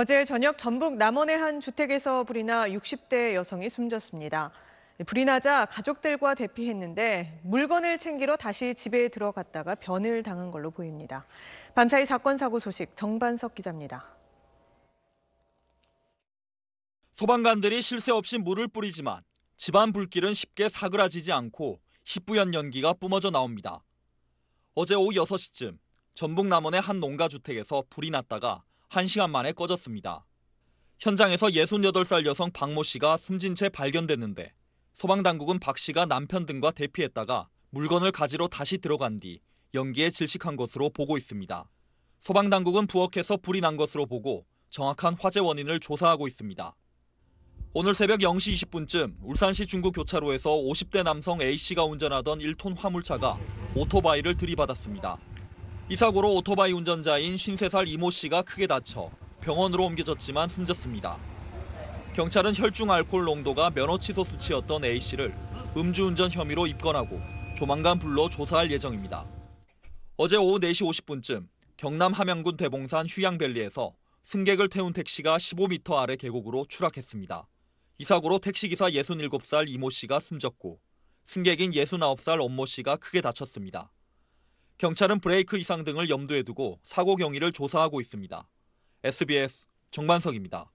어제 저녁 전북 남원의 한 주택에서 불이 나 60대 여성이 숨졌습니다. 불이 나자 가족들과 대피했는데 물건을 챙기러 다시 집에 들어갔다가 변을 당한 걸로 보입니다. 밤사이 사건 사고 소식 정반석 기자입니다. 소방관들이 실새 없이 물을 뿌리지만 집안 불길은 쉽게 사그라지지 않고 희뿌연 연기가 뿜어져 나옵니다. 어제 오후 6시쯤 전북 남원의 한 농가 주택에서 불이 났다가 1시간 만에 꺼졌습니다. 현장에서 68살 여성 박모 씨가 숨진 채 발견됐는데 소방당국은 박 씨가 남편 등과 대피했다가 물건을 가지러 다시 들어간 뒤 연기에 질식한 것으로 보고 있습니다. 소방당국은 부엌에서 불이 난 것으로 보고 정확한 화재 원인을 조사하고 있습니다. 오늘 새벽 0시 20분쯤 울산시 중구 교차로에서 50대 남성 A씨가 운전하던 1톤 화물차가 오토바이를 들이받았습니다. 이 사고로 오토바이 운전자인 53살 이모 씨가 크게 다쳐 병원으로 옮겨졌지만 숨졌습니다. 경찰은 혈중 알코올 농도가 면허 취소 수치였던 A 씨를 음주운전 혐의로 입건하고 조만간 불러 조사할 예정입니다. 어제 오후 4시 50분쯤 경남 함양군 대봉산 휴양밸리에서 승객을 태운 택시가 15m 아래 계곡으로 추락했습니다. 이 사고로 택시기사 67살 이모 씨가 숨졌고 승객인 69살 엄모 씨가 크게 다쳤습니다. 경찰은 브레이크 이상 등을 염두에 두고 사고 경위를 조사하고 있습니다. SBS 정만석입니다.